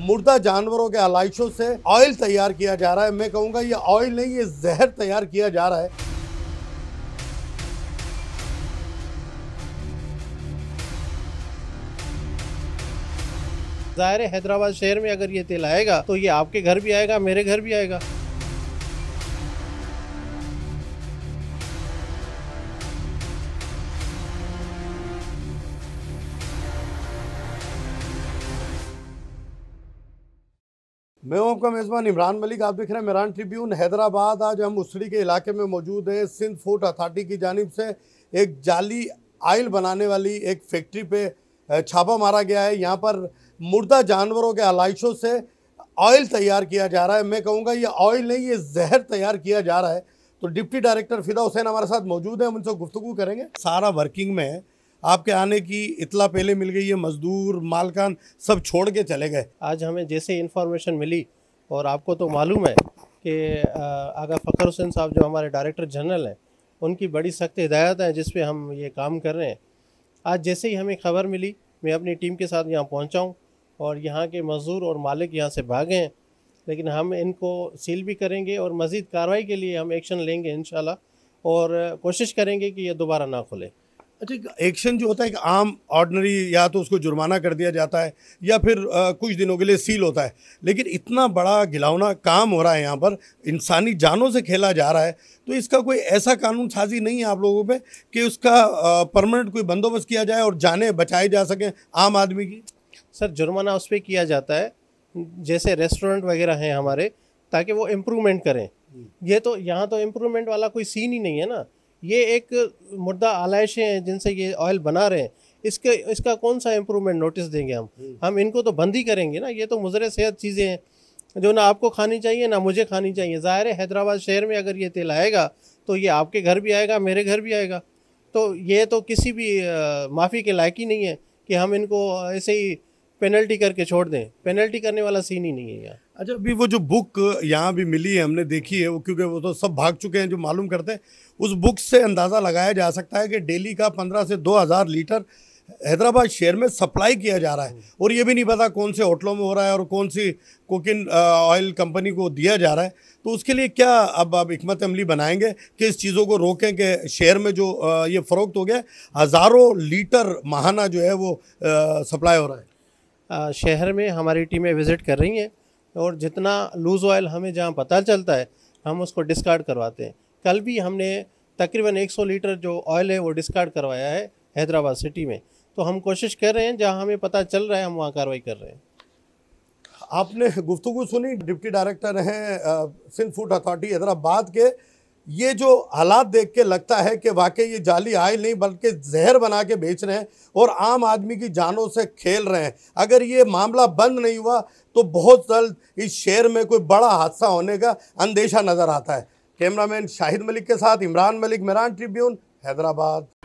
मुर्दा जानवरों के आलाइशों से ऑयल तैयार किया जा रहा है मैं कहूंगा ये ऑयल नहीं ये जहर तैयार किया जा रहा है ज़ाहिर हैदराबाद शहर में अगर ये तेल आएगा तो ये आपके घर भी आएगा मेरे घर भी आएगा मैं हूं आपका मेज़बान इमरान मलिक आप देख रहे हैं मेरान ट्रिब्यून हैदराबाद आज हम उसड़ी के इलाके में मौजूद हैं सिंध फोर्ट अथॉरिटी की जानब से एक जाली आयल बनाने वाली एक फैक्ट्री पे छापा मारा गया है यहाँ पर मुर्दा जानवरों के आलाइशों से ऑयल तैयार किया जा रहा है मैं कहूँगा ये ऑयल नहीं ये जहर तैयार किया जा रहा है तो डिप्टी डायरेक्टर फिदा हुसैन हमारे साथ मौजूद हैं हम उनसे गुफ्तु करेंगे सारा वर्किंग में आपके आने की इतला पहले मिल गई है मजदूर मालकान सब छोड़ के चले गए आज हमें जैसे इन्फॉर्मेशन मिली और आपको तो मालूम है कि आगा फ़खर हुसैन साहब जो हमारे डायरेक्टर जनरल हैं उनकी बड़ी सख्त हिदायत है जिस पर हम ये काम कर रहे हैं आज जैसे ही हमें खबर मिली मैं अपनी टीम के साथ यहाँ पहुँचा हूँ और यहाँ के मजदूर और मालिक यहाँ से भागे हैं लेकिन हम इनको सील भी करेंगे और मज़ीद कार्रवाई के लिए हम एक्शन लेंगे इन और कोशिश करेंगे कि यह दोबारा ना खुले अच्छा एक्शन जो होता है कि आम ऑर्डनरी या तो उसको जुर्माना कर दिया जाता है या फिर आ, कुछ दिनों के लिए सील होता है लेकिन इतना बड़ा गिलावना काम हो रहा है यहाँ पर इंसानी जानों से खेला जा रहा है तो इसका कोई ऐसा कानून साजी नहीं है आप लोगों पे कि उसका परमानेंट कोई बंदोबस्त किया जाए और जाने बचाई जा सकें आम आदमी की सर जुर्माना उस पर किया जाता है जैसे रेस्टोरेंट वगैरह हैं हमारे ताकि वो इम्प्रूवमेंट करें हम्म। ये तो यहाँ तो इम्प्रूवमेंट वाला कोई सीन ही नहीं है ना ये एक मुर्दा आलाइशें हैं जिनसे ये ऑयल बना रहे हैं इसके इसका कौन सा इम्प्रूवमेंट नोटिस देंगे हम हम्म। हम इनको तो बंद ही करेंगे ना ये तो मुजर सेहत चीज़ें हैं जो ना आपको खानी चाहिए ना मुझे खानी चाहिए ज़ाहिर है हैदराबाद शहर में अगर ये तेल आएगा तो ये आपके घर भी आएगा मेरे घर भी आएगा तो ये तो किसी भी माफ़ी के लायक ही नहीं है कि हम इनको ऐसे ही पेनल्टी करके छोड़ दें पेनल्टी करने वाला सीन ही नहीं है यहाँ अच्छा अभी वो जो बुक यहाँ भी मिली है हमने देखी है वो क्योंकि वो तो सब भाग चुके हैं जो मालूम करते हैं उस बुक से अंदाज़ा लगाया जा सकता है कि डेली का पंद्रह से दो हज़ार लीटर हैदराबाद शहर में सप्लाई किया जा रहा है और ये भी नहीं पता कौन से होटलों में हो रहा है और कौन सी कोकिन ऑयल कंपनी को दिया जा रहा है तो उसके लिए क्या अब आप हमत अमली बनाएंगे कि इस चीज़ों को रोकें कि शहर में जो ये फ़रोख्त हो गया हज़ारों लीटर माहाना जो है वो सप्लाई हो रहा है शहर में हमारी टीमें विज़िट कर रही हैं और जितना लूज़ ऑयल हमें जहाँ पता चलता है हम उसको डिस्कार्ड करवाते हैं कल भी हमने तकरीबन 100 लीटर जो ऑयल है वो डिस्कार्ड करवाया है हैदराबाद सिटी में तो हम कोशिश कर रहे हैं जहाँ हमें पता चल रहा है हम वहाँ कार्रवाई कर रहे हैं आपने गुफ्तु सुनी डिप्टी डायरेक्टर हैं सिंध फूड अथॉरिटी हैदराबाद के ये जो हालात देख के लगता है कि वाकई ये जाली आय नहीं बल्कि जहर बना के बेच रहे हैं और आम आदमी की जानों से खेल रहे हैं अगर ये मामला बंद नहीं हुआ तो बहुत जल्द इस शहर में कोई बड़ा हादसा होने का अंदेशा नज़र आता है कैमरामैन शाहिद मलिक के साथ इमरान मलिक मेरान ट्रिब्यून हैदराबाद